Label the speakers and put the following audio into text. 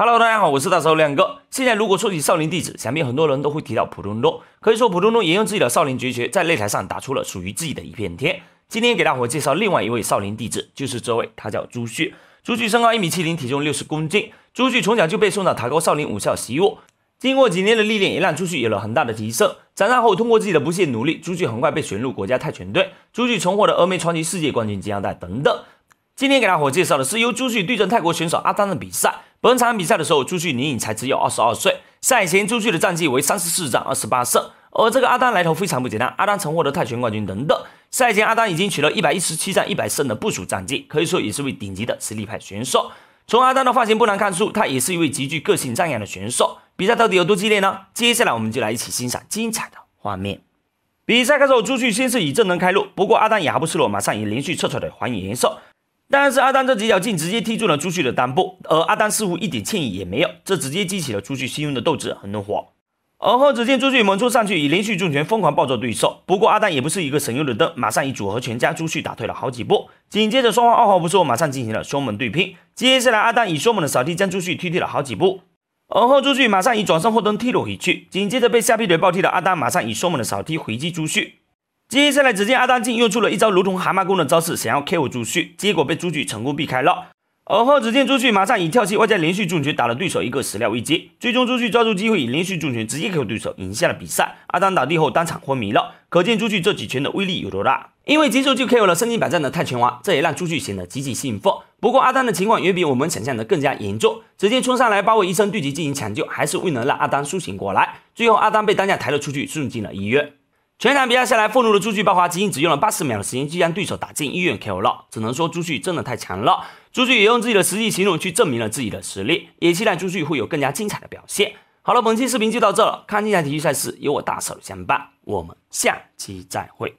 Speaker 1: Hello，大家好，我是大手亮哥。现在如果说起少林弟子，想必很多人都会提到普东东。可以说，普东东也用自己的少林绝学在擂台上打出了属于自己的一片天。今天给大伙介绍另外一位少林弟子，就是这位，他叫朱旭。朱旭身高一米七零，体重六十公斤。朱旭从小就被送到塔高少林武校习武，经过几年的历练，也让朱旭有了很大的提升。长大后，通过自己的不懈努力，朱旭很快被选入国家泰拳队。朱旭重获得峨眉传奇世界冠军金腰带等等。今天给大伙介绍的是由朱旭对阵泰国选手阿丹的比赛。本场比赛的时候，朱旭年龄才只有二十二岁。赛前朱旭的战绩为三十四战二十八胜，而这个阿丹来头非常不简单，阿丹曾获得泰拳冠军等等。赛前阿丹已经取得一百一十七战一百胜的部署战绩，可以说也是位顶级的实力派选手。从阿丹的发型不难看出，他也是一位极具个性张扬的选手。比赛到底有多激烈呢？接下来我们就来一起欣赏精彩的画面。比赛开始，后，朱旭先是以正能开路，不过阿丹也毫不示弱，马上也连续撤出了以颜色。但是阿丹这几脚劲直接踢中了朱旭的裆部，而阿丹似乎一点歉意也没有，这直接激起了朱旭心中的斗志和怒火。而后只见朱旭猛冲上去，以连续重拳疯狂暴揍对手。不过阿丹也不是一个省油的灯，马上以组合拳将朱旭打退了好几步。紧接着双方二话不说，马上进行了凶猛对拼。接下来阿丹以凶猛的扫踢将朱旭踢退了好几步，而后朱旭马上以转身后蹬踢了回去。紧接着被下劈腿暴踢的阿丹马上以凶猛的扫踢回击朱旭。接下来，只见阿当竟又出了一招如同蛤蟆功的招式，想要 KO 朱旭，结果被朱旭成功避开了。而后，只见朱旭马上以跳起，外加连续重拳打了对手一个始料未及。最终，朱旭抓住机会，以连续重拳直接 KO 对手，赢下了比赛。阿当倒地后当场昏迷了，可见朱旭这几拳的威力有多大。因为几手就 KO 了身经百战的泰拳王，这也让朱旭显得极其兴奋。不过，阿当的情况远比我们想象的更加严重。只见冲上来，八位医生对其进行抢救，还是未能让阿当苏醒过来。最后，阿当被担架抬了出去，送进了医院。全场比赛下来，愤怒的朱旭爆发，仅仅只用了八十秒的时间就将对手打进医院 KO 了。只能说朱旭真的太强了。朱旭也用自己的实际行动去证明了自己的实力，也期待朱旭会有更加精彩的表现。好了，本期视频就到这了。看精彩体育赛事，有我大手相伴，我们下期再会。